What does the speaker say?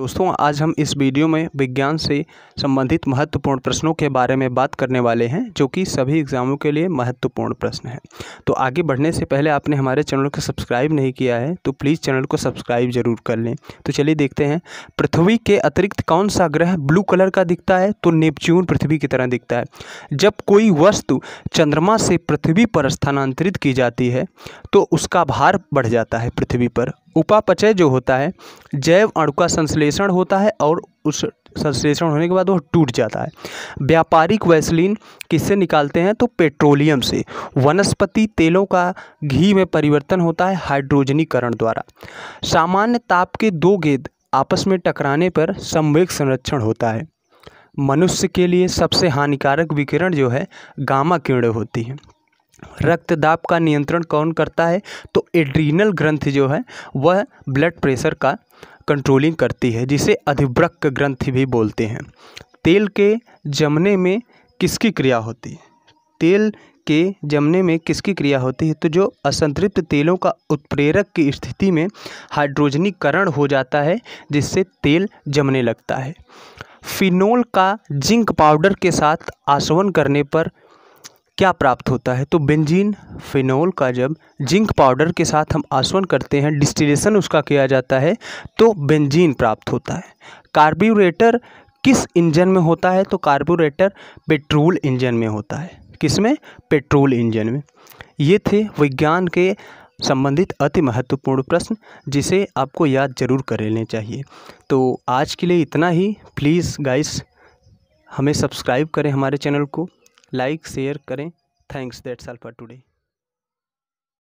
दोस्तों आज हम इस वीडियो में विज्ञान से संबंधित महत्वपूर्ण प्रश्नों के बारे में बात करने वाले हैं जो कि सभी एग्ज़ामों के लिए महत्वपूर्ण प्रश्न है तो आगे बढ़ने से पहले आपने हमारे चैनल को सब्सक्राइब नहीं किया है तो प्लीज़ चैनल को सब्सक्राइब ज़रूर कर लें तो चलिए देखते हैं पृथ्वी के अतिरिक्त कौन सा ग्रह ब्लू कलर का दिखता है तो नेपच्यून पृथ्वी की तरह दिखता है जब कोई वस्तु चंद्रमा से पृथ्वी पर स्थानांतरित की जाती है तो उसका भार बढ़ जाता है पृथ्वी पर उपापचय जो होता है जैव अणु का संश्लेषण होता है और उस संश्लेषण होने के बाद वो टूट जाता है व्यापारिक वैसलीन किससे निकालते हैं तो पेट्रोलियम से वनस्पति तेलों का घी में परिवर्तन होता है हाइड्रोजनीकरण द्वारा सामान्य ताप के दो गेंद आपस में टकराने पर संवेक संरक्षण होता है मनुष्य के लिए सबसे हानिकारक विकिरण जो है गामा किरण होती हैं रक्तदाब का नियंत्रण कौन करता है तो एड्रीनल ग्रंथ जो है वह ब्लड प्रेशर का कंट्रोलिंग करती है जिसे अधिवृक्क ग्रंथ भी बोलते हैं तेल के जमने में किसकी क्रिया होती है तेल के जमने में किसकी क्रिया होती है तो जो असंतृप्त तेलों का उत्प्रेरक की स्थिति में हाइड्रोजनीकरण हो जाता है जिससे तेल जमने लगता है फिनोल का जिंक पाउडर के साथ आसवन करने पर क्या प्राप्त होता है तो बेंजीन फिनोल का जब जिंक पाउडर के साथ हम आसवन करते हैं डिस्टिलेशन उसका किया जाता है तो बेंजीन प्राप्त होता है कार्ब्यूरेटर किस इंजन में होता है तो कार्ब्यूरेटर पेट्रोल इंजन में होता है किस में पेट्रोल इंजन में ये थे विज्ञान के संबंधित अति महत्वपूर्ण प्रश्न जिसे आपको याद जरूर कर लेने चाहिए तो आज के लिए इतना ही प्लीज़ गाइस हमें सब्सक्राइब करें हमारे चैनल को लाइक शेयर करें thanks that's all for today